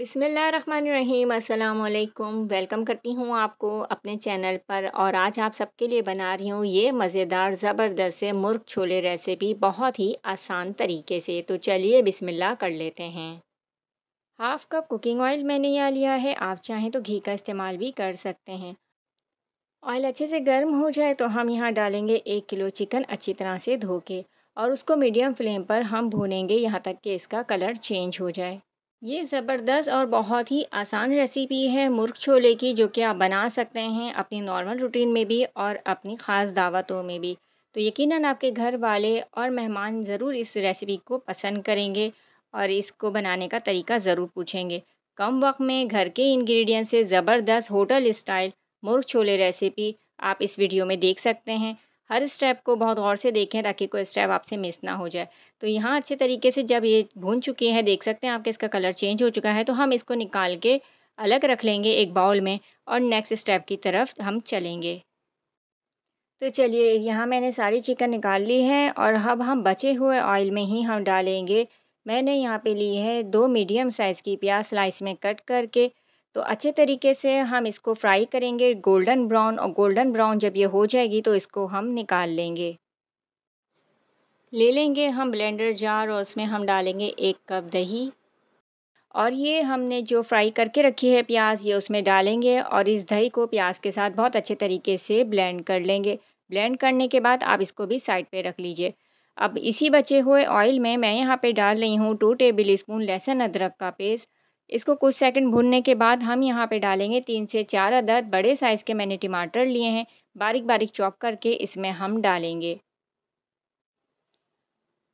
बिसमीम अल्लाम वेलकम करती हूँ आपको अपने चैनल पर और आज आप सबके लिए बना रही हूँ ये मज़ेदार ज़बरदस्त से मुर्ग छोले रेसिपी बहुत ही आसान तरीके से तो चलिए बिसमिल्ला कर लेते हैं हाफ़ कप कुकिंग ऑयल मैंने यहाँ लिया है आप चाहें तो घी का इस्तेमाल भी कर सकते हैं ऑयल अच्छे से गर्म हो जाए तो हम यहाँ डालेंगे एक किलो चिकन अच्छी तरह से धो के और उसको मीडियम फ्लेम पर हम भूनेंगे यहाँ तक कि इसका कलर चेंज हो जाए ये ज़बरदस्त और बहुत ही आसान रेसिपी है मुर्ख छोले की जो कि आप बना सकते हैं अपनी नॉर्मल रूटीन में भी और अपनी ख़ास दावतों में भी तो यकीनन आपके घर वाले और मेहमान ज़रूर इस रेसिपी को पसंद करेंगे और इसको बनाने का तरीका ज़रूर पूछेंगे कम वक्त में घर के इन्ग्रीडियंट से ज़बरदस्त होटल स्टाइल मुर्ख छोले रेसिपी आप इस वीडियो में देख सकते हैं हर स्टेप को बहुत गौर से देखें ताकि कोई स्टेप आपसे मिस ना हो जाए तो यहाँ अच्छे तरीके से जब ये भून चुके हैं देख सकते हैं आपके इसका कलर चेंज हो चुका है तो हम इसको निकाल के अलग रख लेंगे एक बाउल में और नेक्स्ट स्टेप की तरफ हम चलेंगे तो चलिए यहाँ मैंने सारी चिकन निकाल ली है और अब हम बचे हुए ऑयल में ही हम डालेंगे मैंने यहाँ पे ली है दो मीडियम साइज़ की प्याज स्लाइस में कट करके तो अच्छे तरीके से हम इसको फ्राई करेंगे गोल्डन ब्राउन और गोल्डन ब्राउन जब ये हो जाएगी तो इसको हम निकाल लेंगे ले लेंगे हम ब्लेंडर जार और उसमें हम डालेंगे एक कप दही और ये हमने जो फ्राई करके रखी है प्याज ये उसमें डालेंगे और इस दही को प्याज के साथ बहुत अच्छे तरीके से ब्लेंड कर लेंगे ब्लेंड करने के बाद आप इसको भी साइड पे रख लीजिए अब इसी बचे हुए ऑयल में मैं यहाँ पे डाल रही हूँ टू टेबल स्पून लहसुन अदरक का पेस्ट इसको कुछ सेकंड भुनने के बाद हम यहाँ पे डालेंगे तीन से चार अदर बड़े साइज़ के मैंने टमाटर लिए हैं बारीक बारीक चॉप करके इसमें हम डालेंगे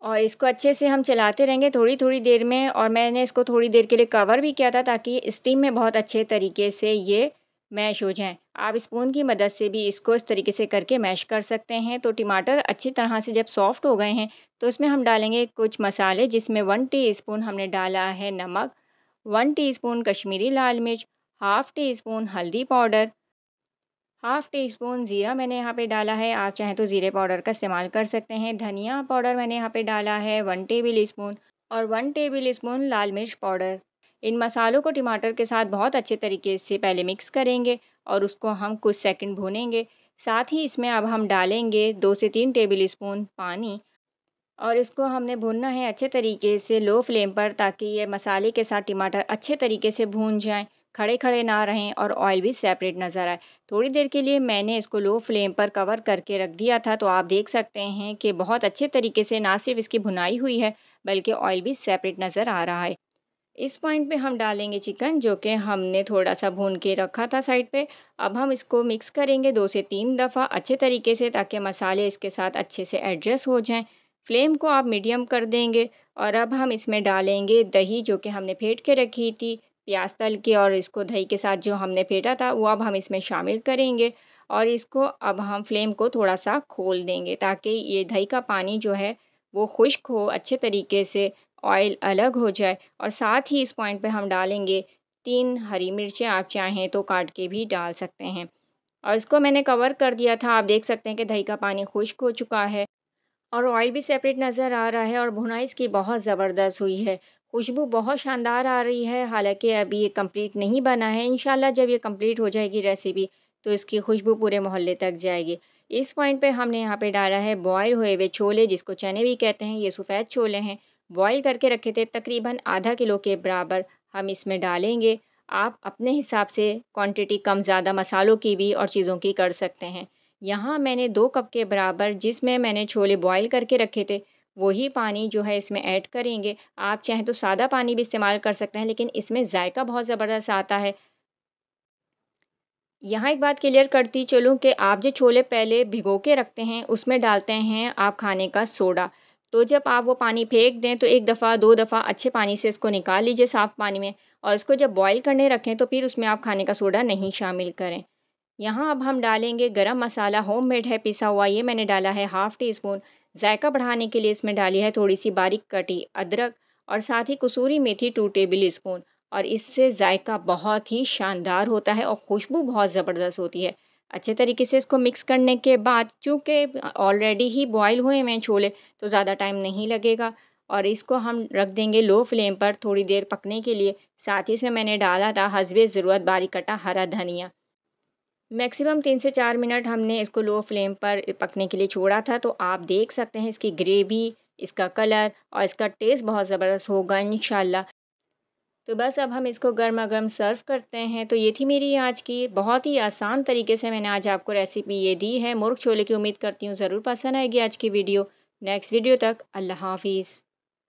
और इसको अच्छे से हम चलाते रहेंगे थोड़ी थोड़ी देर में और मैंने इसको थोड़ी देर के लिए कवर भी किया था ताकि स्टीम में बहुत अच्छे तरीके से ये मैश हो जाएँ आप स्पून की मदद से भी इसको इस तरीके से करके मैश कर सकते हैं तो टमाटर अच्छी तरह से जब सॉफ्ट हो गए हैं तो इसमें हम डालेंगे कुछ मसाले जिसमें वन स्पून हमने डाला है नमक वन टीस्पून कश्मीरी लाल मिर्च हाफ़ टी स्पून हल्दी पाउडर हाफ़ टी स्पून ज़ीरा मैंने यहाँ पे डाला है आप चाहें तो ज़ीरे पाउडर का इस्तेमाल कर सकते हैं धनिया पाउडर मैंने यहाँ पे डाला है वन टेबल स्पून और वन टेबल स्पून लाल मिर्च पाउडर इन मसालों को टमाटर के साथ बहुत अच्छे तरीके से पहले मिक्स करेंगे और उसको हम कुछ सेकंड भूनेंगे साथ ही इसमें अब हम डालेंगे दो से तीन टेबल स्पून पानी और इसको हमने भूनना है अच्छे तरीके से लो फ्लेम पर ताकि ये मसाले के साथ टमाटर अच्छे तरीके से भून जाएँ खड़े खड़े ना रहें और ऑयल भी सेपरेट नज़र आए थोड़ी देर के लिए मैंने इसको लो फ्लेम पर कवर करके रख दिया था तो आप देख सकते हैं कि बहुत अच्छे तरीके से ना सिर्फ इसकी भुनाई हुई है बल्कि ऑयल भी सेपरेट नज़र आ रहा है इस पॉइंट पे हम डालेंगे चिकन जो कि हमने थोड़ा सा भून के रखा था साइड पे अब हम इसको मिक्स करेंगे दो से तीन दफ़ा अच्छे तरीके से ताकि मसाले इसके साथ अच्छे से एडजस्ट हो जाएं फ्लेम को आप मीडियम कर देंगे और अब हम इसमें डालेंगे दही जो कि हमने फेंट के रखी थी प्याज तल के और इसको दही के साथ जो हमने फेंटा था वो अब हम इसमें शामिल करेंगे और इसको अब हम फ्लेम को थोड़ा सा खोल देंगे ताकि ये दही का पानी जो है वो खुश्क हो अच्छे तरीके से ऑयल अलग हो जाए और साथ ही इस पॉइंट पे हम डालेंगे तीन हरी मिर्चें आप चाहें तो काट के भी डाल सकते हैं और इसको मैंने कवर कर दिया था आप देख सकते हैं कि दही का पानी खुश्क हो चुका है और ऑयल भी सेपरेट नज़र आ रहा है और भुनाई इसकी बहुत ज़बरदस्त हुई है खुशबू बहुत शानदार आ रही है हालांकि अभी ये कंप्लीट नहीं बना है इन जब ये कंप्लीट हो जाएगी रेसिपी तो इसकी खुशबू पूरे मोहल्ले तक जाएगी इस पॉइंट पे हमने यहाँ पे डाला है बॉयल हुए हुए छोले जिसको चने भी कहते हैं ये सफ़ेद छोले हैं बॉयल करके रखे थे तकरीबन आधा किलो के बराबर हम इसमें डालेंगे आप अपने हिसाब से क्वान्टिटी कम ज़्यादा मसालों की भी और चीज़ों की कर सकते हैं यहाँ मैंने दो कप के बराबर जिसमें मैंने छोले बॉईल करके रखे थे वही पानी जो है इसमें ऐड करेंगे आप चाहें तो सादा पानी भी इस्तेमाल कर सकते हैं लेकिन इसमें जायका बहुत ज़बरदस्त आता है यहाँ एक बात क्लियर करती चलूँ कि आप जो छोले पहले भिगो के रखते हैं उसमें डालते हैं आप खाने का सोडा तो जब आप वो पानी फेंक दें तो एक दफ़ा दो दफ़ा अच्छे पानी से इसको निकाल लीजिए साफ़ पानी में और इसको जब बॉईल करने रखें तो फिर उसमें आप खाने का सोडा नहीं शामिल करें यहाँ अब हम डालेंगे गरम मसाला होममेड है पिसा हुआ ये मैंने डाला है हाफ़ टी स्पून जायका बढ़ाने के लिए इसमें डाली है थोड़ी सी बारीक कटी अदरक और साथ ही कसूरी मेथी टू टेबल स्पून और इससे जायका बहुत ही शानदार होता है और खुशबू बहुत ज़बरदस्त होती है अच्छे तरीके से इसको मिक्स करने के बाद चूँकि ऑलरेडी ही बॉयल हुए हैं छोले तो ज़्यादा टाइम नहीं लगेगा और इसको हम रख देंगे लो फ्लेम पर थोड़ी देर पकने के लिए साथ ही इसमें मैंने डाला था हसबे ज़रूरत बारीक कटा हरा धनिया मैक्सिमम तीन से चार मिनट हमने इसको लो फ्लेम पर पकने के लिए छोड़ा था तो आप देख सकते हैं इसकी ग्रेवी इसका कलर और इसका टेस्ट बहुत ज़बरदस्त होगा इन तो बस अब हम इसको गर्मा गर्म सर्व करते हैं तो ये थी मेरी आज की बहुत ही आसान तरीके से मैंने आज आपको रेसिपी ये दी है मुर्ख छोले की उम्मीद करती हूँ ज़रूर पसंद आएगी आज की वीडियो नेक्स्ट वीडियो तक अल्लाह हाफिज़